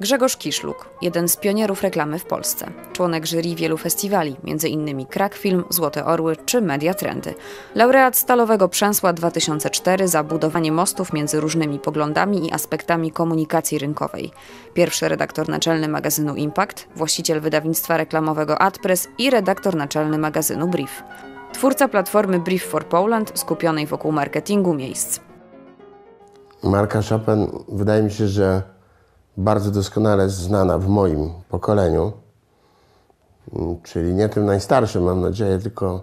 Grzegorz Kiszluk, jeden z pionierów reklamy w Polsce, członek jury wielu festiwali, m.in. Krakfilm, Złote Orły czy Media Trendy. Laureat Stalowego Przęsła 2004 za budowanie mostów między różnymi poglądami i aspektami komunikacji rynkowej. Pierwszy redaktor naczelny magazynu Impact, właściciel wydawnictwa reklamowego AdPress i redaktor naczelny magazynu Brief. Twórca platformy Brief for Poland skupionej wokół marketingu miejsc. Marka Chopin wydaje mi się, że bardzo doskonale znana w moim pokoleniu, mm, czyli nie tym najstarszym, mam nadzieję, tylko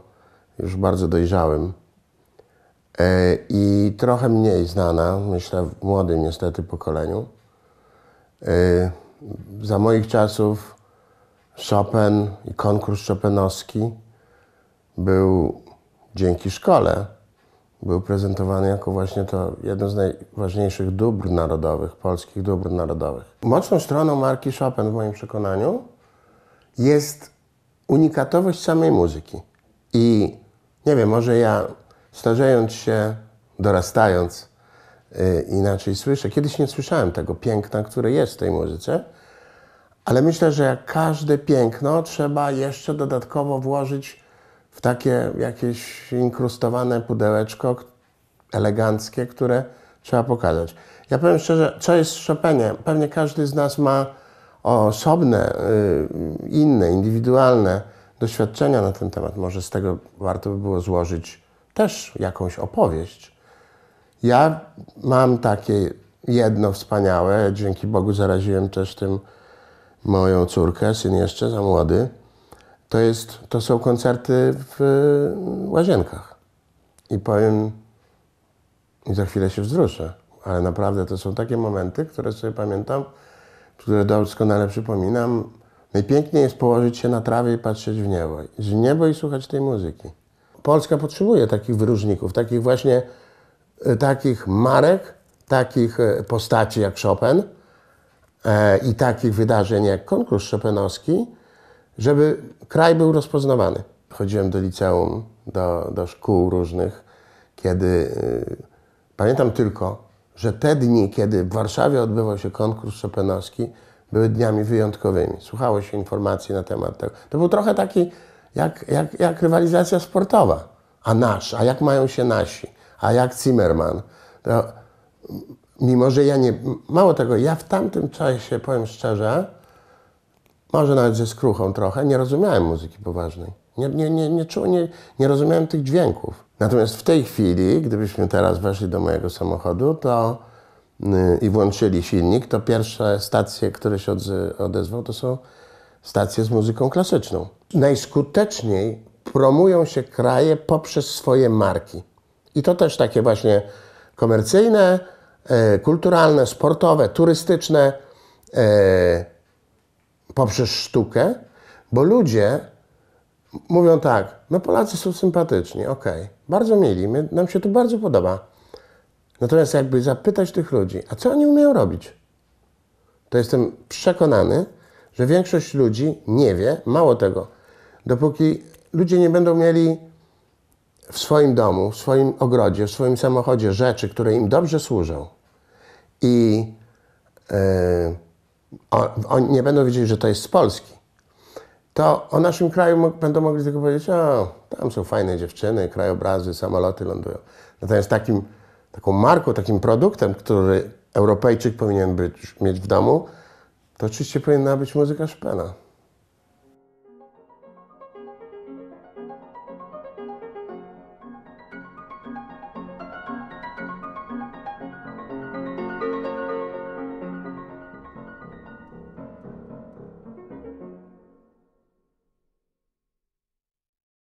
już bardzo dojrzałym. E, I trochę mniej znana, myślę, w młodym niestety pokoleniu. E, za moich czasów Chopin i konkurs Chopinowski był dzięki szkole był prezentowany jako właśnie to jedno z najważniejszych dóbr narodowych, polskich dóbr narodowych. Mocną stroną marki Chopin w moim przekonaniu jest unikatowość samej muzyki. I nie wiem, może ja starzejąc się, dorastając, yy, inaczej słyszę. Kiedyś nie słyszałem tego piękna, które jest w tej muzyce, ale myślę, że jak każde piękno trzeba jeszcze dodatkowo włożyć w takie jakieś inkrustowane pudełeczko eleganckie, które trzeba pokazać. Ja powiem szczerze, co jest z Chopinem? Pewnie każdy z nas ma osobne, y, inne, indywidualne doświadczenia na ten temat. Może z tego warto by było złożyć też jakąś opowieść. Ja mam takie jedno wspaniałe, dzięki Bogu zaraziłem też tym moją córkę, syn jeszcze za młody to, jest, to są koncerty w e, łazienkach. I powiem, i za chwilę się wzruszę, ale naprawdę to są takie momenty, które sobie pamiętam, które doskonale przypominam. Najpiękniej jest położyć się na trawie i patrzeć w niebo, niebo i słuchać tej muzyki. Polska potrzebuje takich wyróżników, takich właśnie, e, takich marek, takich e, postaci jak Chopin e, i takich wydarzeń jak konkurs Chopinowski, żeby kraj był rozpoznawany. Chodziłem do liceum, do, do szkół różnych, kiedy y, pamiętam tylko, że te dni, kiedy w Warszawie odbywał się konkurs Chopinowski, były dniami wyjątkowymi. Słuchało się informacji na temat tego. To był trochę taki jak, jak, jak rywalizacja sportowa. A nasz, a jak mają się nasi, a jak Zimmerman. To, mimo, że ja nie. Mało tego, ja w tamtym czasie, powiem szczerze, może nawet ze skruchą trochę, nie rozumiałem muzyki poważnej. Nie, nie, nie, nie, czu, nie, nie rozumiałem tych dźwięków. Natomiast w tej chwili, gdybyśmy teraz weszli do mojego samochodu to, yy, i włączyli silnik, to pierwsze stacje, które się odezwą, to są stacje z muzyką klasyczną. Najskuteczniej promują się kraje poprzez swoje marki. I to też takie właśnie komercyjne, yy, kulturalne, sportowe, turystyczne. Yy, poprzez sztukę, bo ludzie mówią tak, no Polacy są sympatyczni, okej, okay, bardzo mili, nam się to bardzo podoba. Natomiast jakby zapytać tych ludzi, a co oni umieją robić? To jestem przekonany, że większość ludzi nie wie, mało tego, dopóki ludzie nie będą mieli w swoim domu, w swoim ogrodzie, w swoim samochodzie rzeczy, które im dobrze służą i yy, oni nie będą wiedzieli, że to jest z Polski, to o naszym kraju będą mogli tylko powiedzieć, o, tam są fajne dziewczyny, krajobrazy, samoloty lądują. Natomiast takim, taką marką, takim produktem, który Europejczyk powinien być, mieć w domu, to oczywiście powinna być muzyka Szpena.